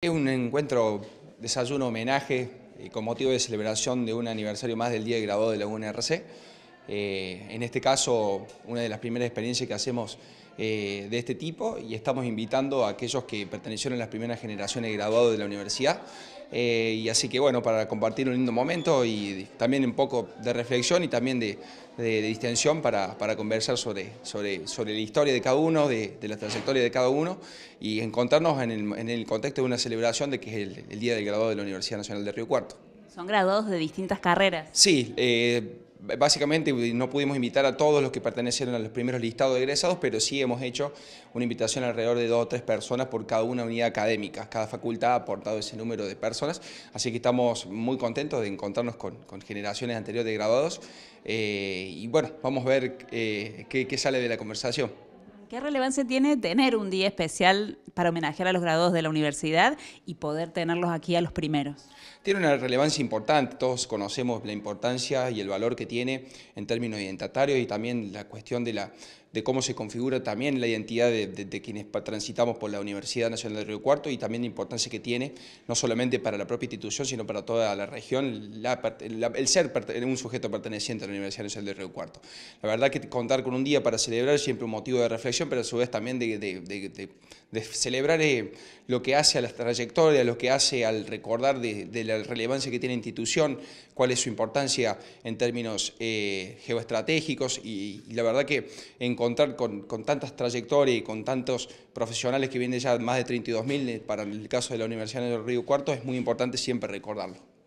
Es un encuentro, desayuno, homenaje eh, con motivo de celebración de un aniversario más del Día de Graduado de la UNRC. Eh, en este caso, una de las primeras experiencias que hacemos eh, de este tipo y estamos invitando a aquellos que pertenecieron a las primeras generaciones graduados de la universidad. Eh, y así que bueno, para compartir un lindo momento y también un poco de reflexión y también de, distensión para, para conversar sobre, sobre, sobre, la historia de cada uno, de, de, la trayectoria de cada uno y encontrarnos en el, contexto de una celebración de que es el, Día del Graduado de la Universidad Nacional de Río Cuarto. Son graduados de distintas carreras. Sí, eh, Básicamente no pudimos invitar a todos los que pertenecieron a los primeros listados de egresados, pero sí hemos hecho una invitación alrededor de dos o tres personas por cada una unidad académica. Cada facultad ha aportado ese número de personas, así que estamos muy contentos de encontrarnos con, generaciones anteriores de graduados. Eh, y bueno, vamos a ver eh, qué sale de la conversación. ¿Qué relevancia tiene tener un día especial para homenajear a los graduados de la universidad y poder tenerlos aquí a los primeros. Tiene una relevancia importante, todos conocemos la importancia y el valor que tiene en términos identitarios y también la cuestión de, la, de cómo se configura también la identidad de, quienes transitamos por la Universidad Nacional de Río Cuarto y también la importancia que tiene, no solamente para la propia institución, sino para toda la región, el ser un sujeto perteneciente a la Universidad Nacional de Río Cuarto. La verdad que contar con un día para celebrar es siempre un motivo de reflexión, pero a su vez también de, de celebrar eh, lo que hace a las trayectorias, lo que hace al recordar de, la relevancia que tiene la institución, cuál es su importancia en términos eh, geoestratégicos y, la verdad que encontrar con, con, tantas trayectorias y con tantos profesionales que vienen ya más de 32.000 eh, para el caso de la Universidad de Río Cuarto es muy importante siempre recordarlo.